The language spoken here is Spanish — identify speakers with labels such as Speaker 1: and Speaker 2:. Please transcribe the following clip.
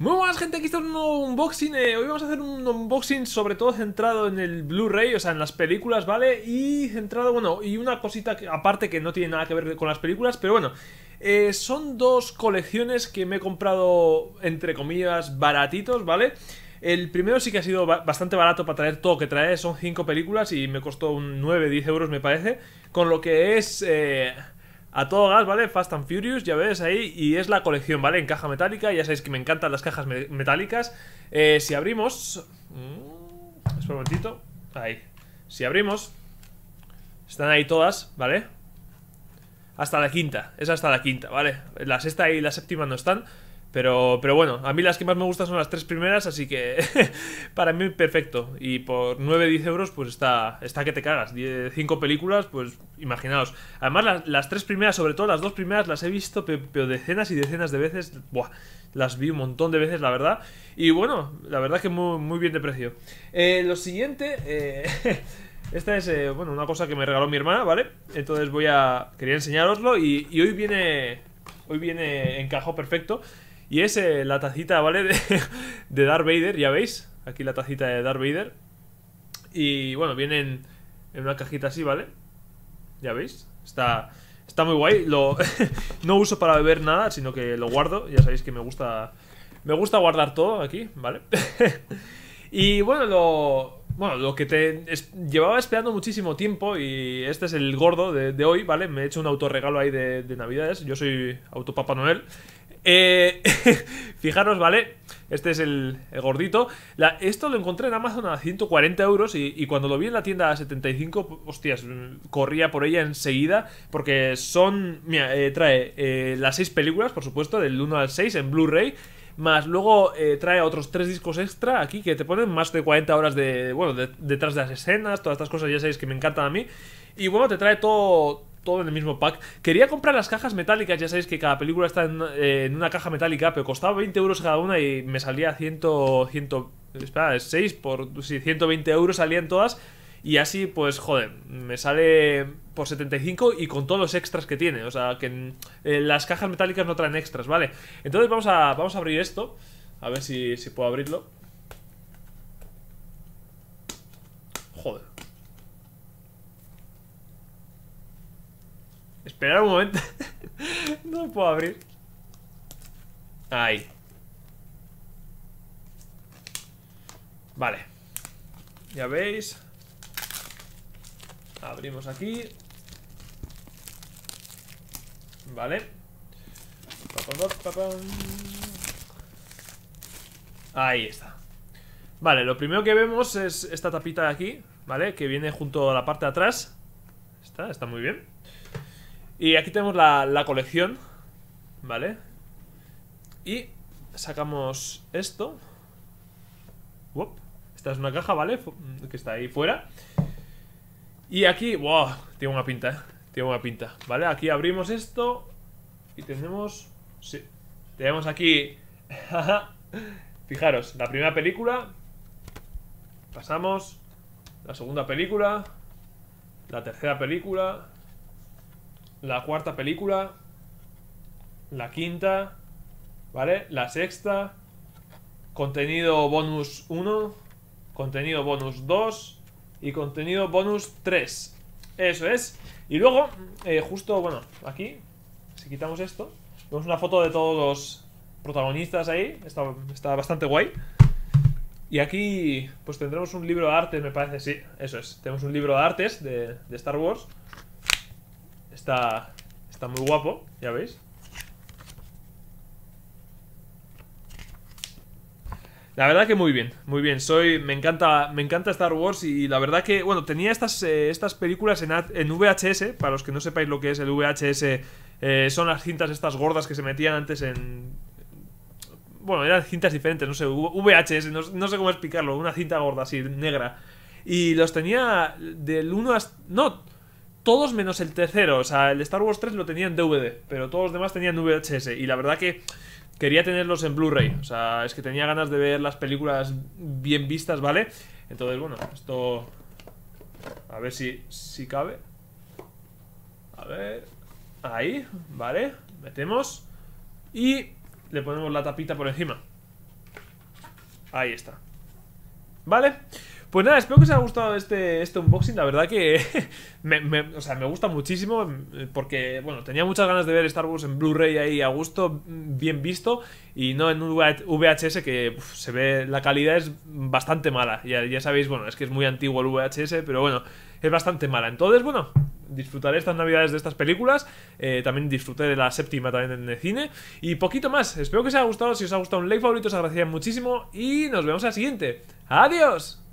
Speaker 1: Muy buenas gente, aquí está un nuevo unboxing eh, Hoy vamos a hacer un unboxing sobre todo centrado en el Blu-ray, o sea, en las películas, ¿vale? Y centrado, bueno, y una cosita que, aparte que no tiene nada que ver con las películas Pero bueno, eh, son dos colecciones que me he comprado, entre comillas, baratitos, ¿vale? El primero sí que ha sido bastante barato para traer todo que trae Son cinco películas y me costó 9-10 euros, me parece Con lo que es... Eh, a todo gas, ¿vale? Fast and Furious, ya ves ahí, y es la colección, ¿vale? En caja metálica, ya sabéis que me encantan las cajas metálicas. Eh, si abrimos... Mm, espera un momentito. Ahí. Si abrimos... Están ahí todas, ¿vale? Hasta la quinta, es hasta la quinta, ¿vale? La sexta y la séptima no están, pero, pero bueno, a mí las que más me gustan son las tres primeras, así que para mí perfecto. Y por 9-10 euros, pues está, está que te cagas. Cinco 5 películas, pues imaginaos. Además, las, tres primeras, sobre todo las dos primeras, las he visto decenas y decenas de veces. Buah, las vi un montón de veces, la verdad. Y bueno, la verdad que muy, bien de precio. Eh, lo siguiente... Eh, esta es, eh, bueno, una cosa que me regaló mi hermana, ¿vale? Entonces voy a... Quería enseñaroslo y, hoy viene... Hoy viene encajo perfecto. Y es eh, la tacita, ¿vale? De, Darth Vader, ya veis. Aquí la tacita de Darth Vader. Y bueno, viene en una cajita así, ¿vale? Ya veis. Está, está muy guay. Lo, no uso para beber nada, sino que lo guardo. Ya sabéis que me gusta. Me gusta guardar todo aquí, ¿vale? y bueno, lo. Bueno, lo que te. llevaba esperando muchísimo tiempo. Y este es el gordo de, hoy, ¿vale? Me he hecho un autorregalo ahí de, de Navidades. Yo soy Autopapa Noel. Eh, fijaros, ¿vale? Este es el, gordito. esto lo encontré en Amazon a 140 euros y, cuando lo vi en la tienda a 75, hostias, corría por ella enseguida porque son... Mira, eh, trae eh, las 6 películas, por supuesto, del 1 al 6 en Blu-ray. Más luego eh, trae otros tres discos extra aquí que te ponen más de 40 horas de. Bueno, detrás de las escenas, todas estas cosas, ya sabéis que me encantan a mí. Y bueno, te trae todo, todo en el mismo pack. Quería comprar las cajas metálicas, ya sabéis que cada película está en, eh, una caja metálica, pero costaba 20 euros cada una y me salía 100, 100 espera, 6 por sí, 120 euros salían todas. Y así, pues, joder, me sale por 75 y con todos los extras que tiene. O sea, que mm, eh, las cajas metálicas no traen extras, ¿vale? Entonces vamos a, vamos a abrir esto. A ver si puedo abrirlo. Esperar un momento. no puedo abrir. Ahí. Vale. Ya veis. Abrimos aquí. Vale. Ahí está. Vale, lo primero que vemos es esta tapita de aquí, ¿vale? Que viene junto a la parte de atrás. Está, está muy bien. Y aquí tenemos la, colección, ¿vale? Y sacamos esto. Esta es una caja, ¿vale? que está ahí fuera. Y aquí, wow, tiene una pinta, ¿eh? Tiene una pinta, ¿vale? Aquí abrimos esto y tenemos... Sí, tenemos aquí... Fijaros, la primera película. Pasamos. La segunda película. La tercera película la cuarta película, la quinta, ¿vale? La sexta, contenido bonus 1, contenido bonus 2 y contenido bonus 3. Eso es. Y luego, eh, justo, bueno, aquí, si quitamos esto, vemos una foto de todos los protagonistas ahí. Está, bastante guay. Y aquí, pues tendremos un libro de artes, me parece, sí, eso es. Tenemos un libro de artes de, de Star Wars. Está, está muy guapo, ya veis. La verdad que muy bien, muy bien. Soy, me encanta, me encanta Star Wars y la verdad que, bueno, tenía estas, eh, estas películas en, VHS. Para los que no sepáis lo que es el VHS, eh, son las cintas estas gordas que se metían antes en, bueno, eran cintas diferentes, no sé, VHS, no, sé cómo explicarlo, una cinta gorda así, negra. Y los tenía del 1 hasta... No, todos menos el tercero, o sea, el Star Wars 3 lo tenía en DVD, pero todos los demás tenían VHS. Y la verdad que quería tenerlos en Blu-ray, o sea, es que tenía ganas de ver las películas bien vistas, ¿vale? Entonces, bueno, esto... A ver si, si cabe. A ver... Ahí, ¿vale? Metemos. Y le ponemos la tapita por encima. Ahí está. ¿Vale? vale pues nada, espero que os haya gustado este, este unboxing. La verdad que me, o sea, me gusta muchísimo eh, porque, bueno, tenía muchas ganas de ver Star Wars en Blu-ray ahí a gusto, bien visto, y no en un VHS que se ve, la calidad es bastante mala. Ya, ya sabéis, bueno, es que es muy antiguo el VHS, pero bueno, es bastante mala. Entonces, bueno, disfrutaré estas navidades de estas películas. Eh, también disfruté de la séptima también en cine. Y poquito más. Espero que os haya gustado. Si os ha gustado un like favorito, os agradecería muchísimo. Y nos vemos la siguiente. ¡Adiós!